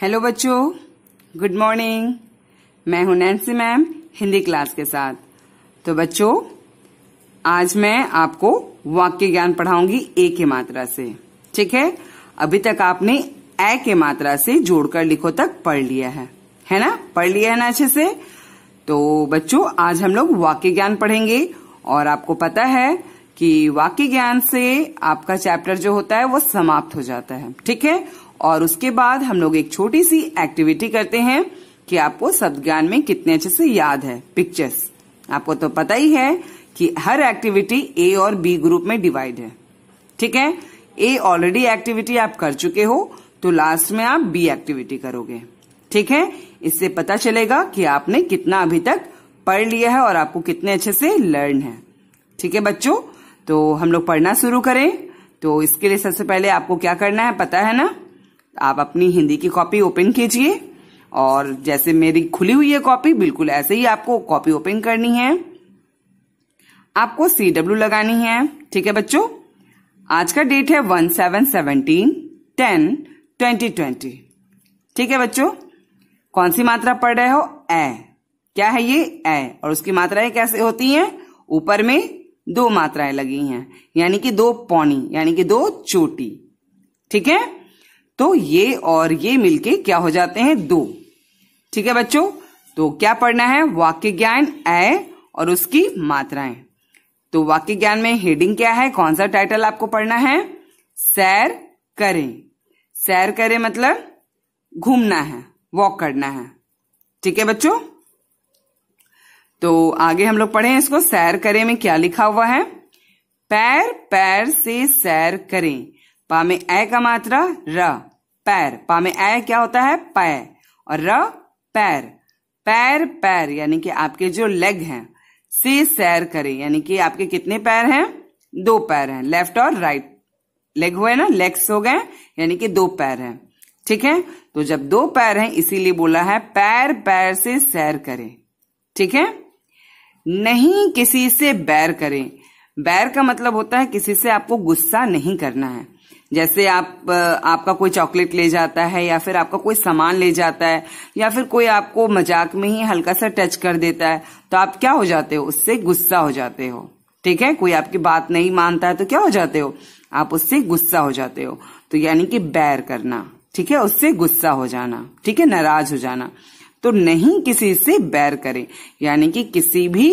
hello बच्चों good morning मैं हूं नैन्सी मैम हिंदी क्लास के साथ तो बच्चों आज मैं आपको वाक्य ज्ञान पढ़ाऊंगी ए के मात्रा से ठीक है अभी तक आपने ए के मात्रा से जोड़कर लिखो तक पढ़ लिया है है ना पढ़ लिया है ना अच्छे से तो बच्चों आज हम लोग वाक्य ज्ञान पढ़ेंगे और आपको पता है कि वाक्य ज्ञान से आपका चैप्टर जो होता है वो समाप्त हो जाता है ठीक है और उसके बाद हम लोग एक छोटी सी एक्टिविटी करते हैं कि आपको शब्द ज्ञान में कितने अच्छे से याद है पिक्चर्स आपको तो पता ही है कि हर एक्टिविटी ए और बी ग्रुप में डिवाइड है ठीक है ए ऑलरेडी एक्टिविटी आप कर चुके हो तो लास्ट में आप बी एक्टिविटी करोगे ठीक है इससे पता चलेगा कि आपने कितना अभी तक पढ़ लिया है और आपको कितने अच्छे से लर्न है ठीक है बच्चों तो हम लोग पढ़ना शुरू करें तो इसके लिए सबसे पहले आपको क्या करना है पता है ना आप अपनी हिंदी की कॉपी ओपन कीजिए और जैसे मेरी खुली हुई है कॉपी बिल्कुल ऐसे ही आपको कॉपी ओपन करनी है आपको सी डब्ल्यू लगानी है ठीक है बच्चों आज का डेट है one seven seventeen ten twenty twenty ठीक है बच्चों कौन सी मात्रा पढ़ रहे हो ए क्या है ये ए और उसकी मात्राएं कैसे होती हैं ऊपर में दो मात्राएं लगी हैं यानी कि दो पौनी यानी कि दो चोटी ठीक है तो ये और ये मिलके क्या हो जाते हैं दो ठीक है बच्चों तो क्या पढ़ना है वाक्य ज्ञान ए और उसकी मात्राएं तो वाक्य ज्ञान में हेडिंग क्या है कौन सा टाइटल आपको पढ़ना है सैर करें सैर करें मतलब घूमना है वॉक करना है ठीक है बच्चों तो आगे हम लोग पढ़े इसको सैर करें में क्या लिखा हुआ है पैर पैर से सैर करें पा में ए का मात्रा र पैर पा में ए क्या होता है पैर और र पैर पैर पैर यानी कि आपके जो लेग हैं से सैर करें यानी कि आपके कितने पैर हैं दो पैर हैं लेफ्ट और राइट लेग हुए ना लेग्स हो गए यानी कि दो पैर हैं ठीक है तो जब दो पैर हैं इसीलिए बोला है पैर पैर से सैर करें ठीक है नहीं किसी से बैर करें बैर का मतलब होता है किसी से आपको गुस्सा नहीं करना है जैसे आप आपका कोई चॉकलेट ले जाता है या फिर आपका कोई सामान ले जाता है या फिर कोई आपको मजाक में ही हल्का सा टच कर देता है तो आप क्या हो जाते हो उससे गुस्सा हो जाते हो ठीक है कोई आपकी बात नहीं मानता है तो क्या हो जाते हो आप उससे गुस्सा हो जाते हो तो यानी कि बैर करना ठीक है उससे गुस्सा हो जाना ठीक है नाराज हो जाना तो नहीं किसी से बैर करें यानी कि किसी भी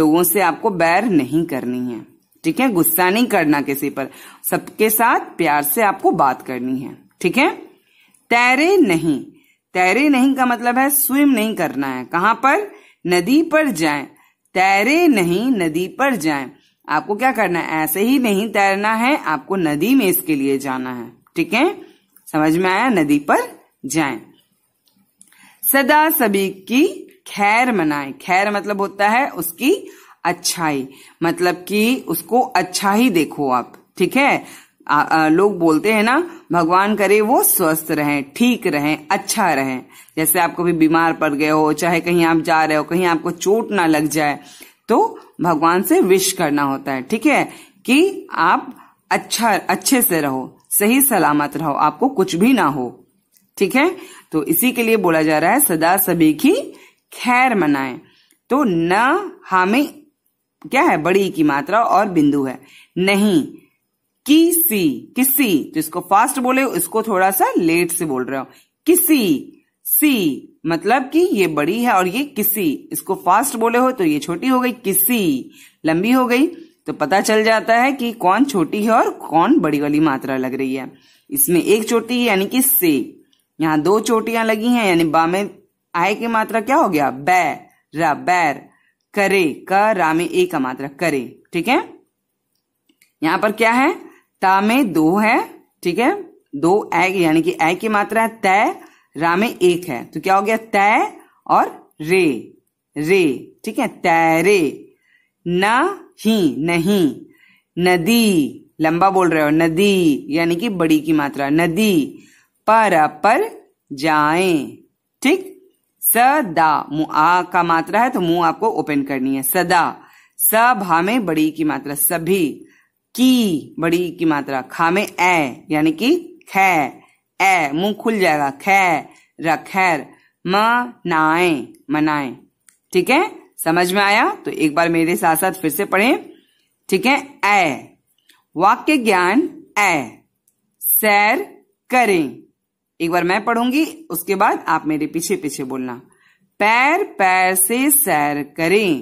लोगों से आपको बैर नहीं करनी है ठीक है गुस्सा नहीं करना किसी पर सबके साथ प्यार से आपको बात करनी है ठीक है तैरे नहीं तैरे नहीं का मतलब है स्विम नहीं करना है कहां पर नदी पर जाएं तैरे नहीं नदी पर जाएं आपको क्या करना है ऐसे ही नहीं तैरना है आपको नदी में इसके लिए जाना है ठीक है समझ में आया नदी पर जाएं सदा सभी की खैर मनाएं खैर मतलब होता है उसकी अच्छाई मतलब कि उसको अच्छा ही देखो आप ठीक है आ, आ, लोग बोलते हैं ना भगवान करे वो स्वस्थ रहे ठीक रहे अच्छा रहे जैसे आप कभी बीमार पड़ गए हो चाहे कहीं आप जा रहे हो कहीं आपको चोट ना लग जाए तो भगवान से विश करना होता है ठीक है कि आप अच्छा अच्छे से रहो सही सलामत रहो आपको कुछ भी ना हो ठीक है तो इसी के लिए बोला जा रहा है सदा सभी की खैर मनाएं तो न हमें क्या है बड़ी की मात्रा और बिंदु है नहीं किसी किसी जिसको फास्ट बोले इसको थोड़ा सा लेट से बोल रहे हो किसी सी मतलब कि ये बड़ी है और ये किसी इसको फास्ट बोले हो तो ये छोटी हो गई किसी लंबी हो गई तो पता चल जाता है कि कौन छोटी है और कौन बड़ी वाली मात्रा लग रही है इसमें एक छोटी है यानी कि से यहाँ दो चोटियां लगी हैं यानी बा में आय की मात्रा क्या हो गया बैर रा बैर करे क रामे एक मात्रा करे ठीक है यहां पर क्या है ता में दो है ठीक है दो ए यानी कि ए की मात्रा है तय रा में एक है तो क्या हो गया तय और रे रे ठीक है तैरे न ही नहीं नदी लंबा बोल रहे हो नदी यानी कि बड़ी की मात्रा नदी पर पर जाए ठीक सदा आ का मात्रा है तो मुंह आपको ओपन करनी है सदा स भा में बड़ी की मात्रा सभी की बड़ी की मात्रा खा में ए यानी कि खै ए मुंह खुल जाएगा खै रखैर मनाए मनाए ठीक है समझ में आया तो एक बार मेरे साथ साथ फिर से पढ़े ठीक है ए वाक्य ज्ञान ए सैर करें एक बार मैं पढ़ूंगी उसके बाद आप मेरे पीछे पीछे बोलना पैर पैर से सैर करें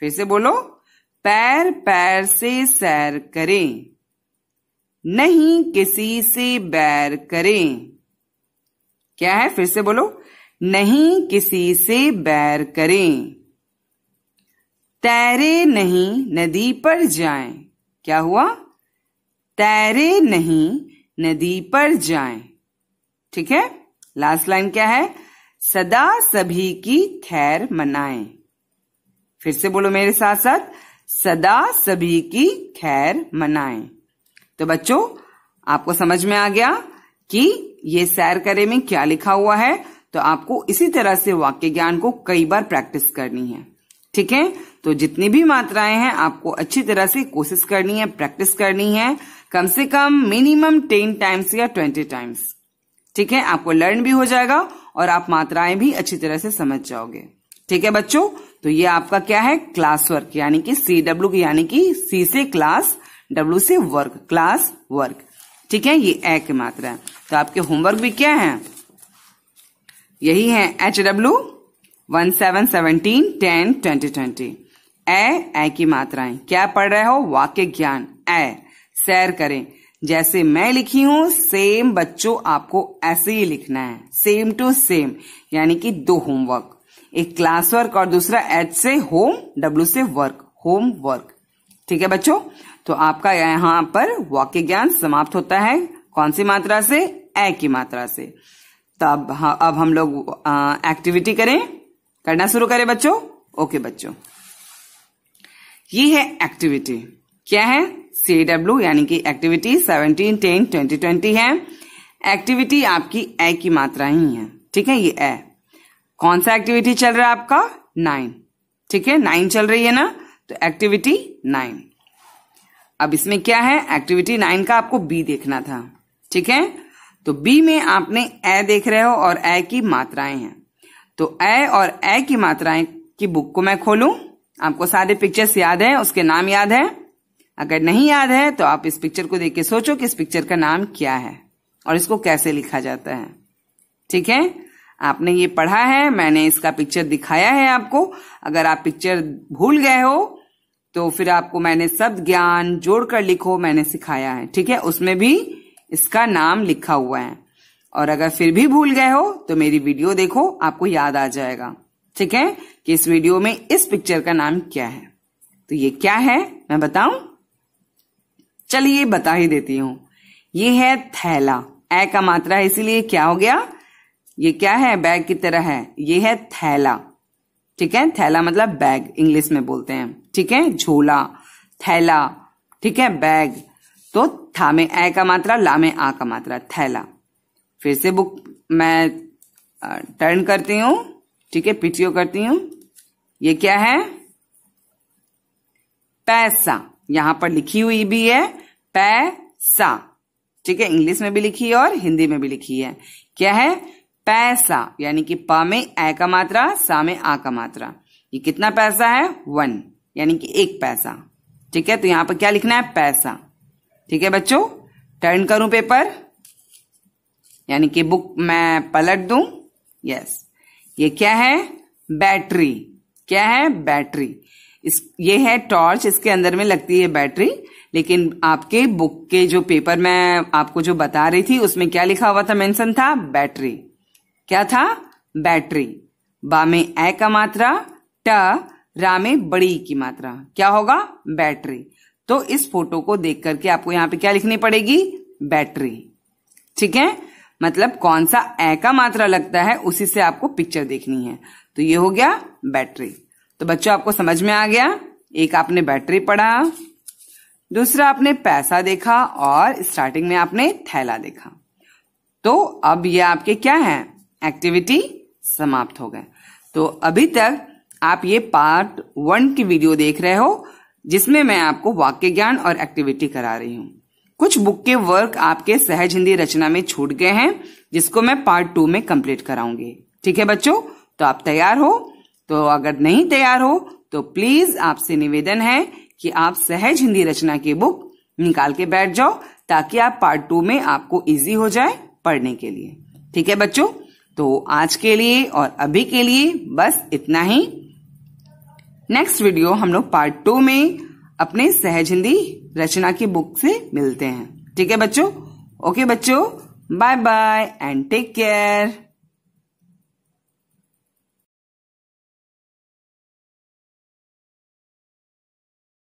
फिर से बोलो पैर पैर से सैर करें नहीं किसी से बैर करें क्या है फिर से बोलो नहीं किसी से बैर करें तैरे नहीं नदी पर जाएं क्या हुआ तैरे नहीं नदी पर जाएं ठीक है लास्ट लाइन क्या है सदा सभी की खैर मनाएं फिर से बोलो मेरे साथ साथ सदा सभी की खैर मनाएं तो बच्चों आपको समझ में आ गया कि ये सैर करे में क्या लिखा हुआ है तो आपको इसी तरह से वाक्य ज्ञान को कई बार प्रैक्टिस करनी है ठीक है तो जितनी भी मात्राएं हैं आपको अच्छी तरह से कोशिश करनी है प्रैक्टिस करनी है कम से कम मिनिमम टेन टाइम्स या ट्वेंटी टाइम्स ठीक है आपको लर्न भी हो जाएगा और आप मात्राएं भी अच्छी तरह से समझ जाओगे ठीक है बच्चों तो ये आपका क्या है क्लास वर्क यानी कि सी डब्ल्यू यानी कि सी से क्लास डब्ल्यू से वर्क क्लास वर्क ठीक है ये ए की मात्रा है तो आपके होमवर्क भी क्या है यही है H W one seven seventeen ten twenty twenty ए ए की मात्राएं क्या पढ़ रहे हो वाक्य ज्ञान ए सैर करें जैसे मैं लिखी हूं सेम बच्चों आपको ऐसे ही लिखना है सेम टू सेम यानी कि दो होमवर्क एक क्लास वर्क और दूसरा एच से होम डब्ल्यू से वर्क होम वर्क ठीक है बच्चों तो आपका यहां पर वाक्य ज्ञान समाप्त होता है कौन सी मात्रा से ए की मात्रा से तब अब हम लोग एक्टिविटी करें करना शुरू करें बच्चों ओके बच्चों ये है एक्टिविटी क्या है सी डब्ल्यू यानी कि activity seventeen ten twenty twenty है एक्टिविटी आपकी ए की मात्रा ही है ठीक है ये ए कौन सा एक्टिविटी चल रहा है आपका नाइन ठीक है नाइन चल रही है ना तो एक्टिविटी नाइन अब इसमें क्या है एक्टिविटी नाइन का आपको बी देखना था ठीक है तो बी में आपने ए देख रहे हो और ए की मात्राएं हैं तो ए और ए की मात्राएं की बुक को मैं खोलूं आपको सारे पिक्चर्स याद है उसके नाम याद है अगर नहीं याद है तो आप इस पिक्चर को देख के सोचो कि इस पिक्चर का नाम क्या है और इसको कैसे लिखा जाता है ठीक है आपने ये पढ़ा है मैंने इसका पिक्चर दिखाया है आपको अगर आप पिक्चर भूल गए हो तो फिर आपको मैंने शब्द ज्ञान जोड़कर लिखो मैंने सिखाया है ठीक है उसमें भी इसका नाम लिखा हुआ है और अगर फिर भी भूल गए हो तो मेरी वीडियो देखो आपको याद आ जाएगा ठीक है कि इस वीडियो में इस पिक्चर का नाम क्या है तो ये क्या है मैं बताऊं चलिए बता ही देती हूं ये है थैला ए का मात्रा है इसीलिए क्या हो गया ये क्या है बैग की तरह है ये है थैला ठीक है थैला मतलब बैग इंग्लिश में बोलते हैं ठीक है झोला थैला ठीक है बैग तो था में ए का मात्रा ला में आ का मात्रा थैला फिर से बुक मैं टर्न करती हूं ठीक है पीटीओ करती हूं ये क्या है पैसा यहां पर लिखी हुई भी है पैसा ठीक है इंग्लिश में भी लिखी है और हिंदी में भी लिखी है क्या है पैसा यानी कि प में ए का मात्रा सा में आ का मात्रा ये कितना पैसा है वन यानी कि एक पैसा ठीक है तो यहां पर क्या लिखना है पैसा ठीक है बच्चों टर्न करूं पेपर यानी कि बुक मैं पलट दूं यस ये क्या है बैटरी क्या है बैटरी इस ये है टॉर्च इसके अंदर में लगती है बैटरी लेकिन आपके बुक के जो पेपर में आपको जो बता रही थी उसमें क्या लिखा हुआ था मेंशन था बैटरी क्या था बैटरी बा में ए का मात्रा ट रा में बड़ी की मात्रा क्या होगा बैटरी तो इस फोटो को देख करके आपको यहाँ पे क्या लिखनी पड़ेगी बैटरी ठीक है मतलब कौन सा ए का मात्रा लगता है उसी से आपको पिक्चर देखनी है तो ये हो गया बैटरी तो बच्चों आपको समझ में आ गया एक आपने बैटरी पढ़ा दूसरा आपने पैसा देखा और स्टार्टिंग में आपने थैला देखा तो अब ये आपके क्या है एक्टिविटी समाप्त हो गए तो अभी तक आप ये पार्ट वन की वीडियो देख रहे हो जिसमें मैं आपको वाक्य ज्ञान और एक्टिविटी करा रही हूं कुछ बुक के वर्क आपके सहज हिंदी रचना में छूट गए हैं जिसको मैं पार्ट टू में कंप्लीट कराऊंगी ठीक है बच्चों तो आप तैयार हो तो अगर नहीं तैयार हो तो प्लीज आपसे निवेदन है कि आप सहज हिंदी रचना की बुक निकाल के बैठ जाओ ताकि आप पार्ट टू में आपको इजी हो जाए पढ़ने के लिए ठीक है बच्चों तो आज के लिए और अभी के लिए बस इतना ही नेक्स्ट वीडियो हम लोग पार्ट टू में अपने सहज हिंदी रचना की बुक से मिलते हैं ठीक है बच्चों ओके बच्चों bye bye and take care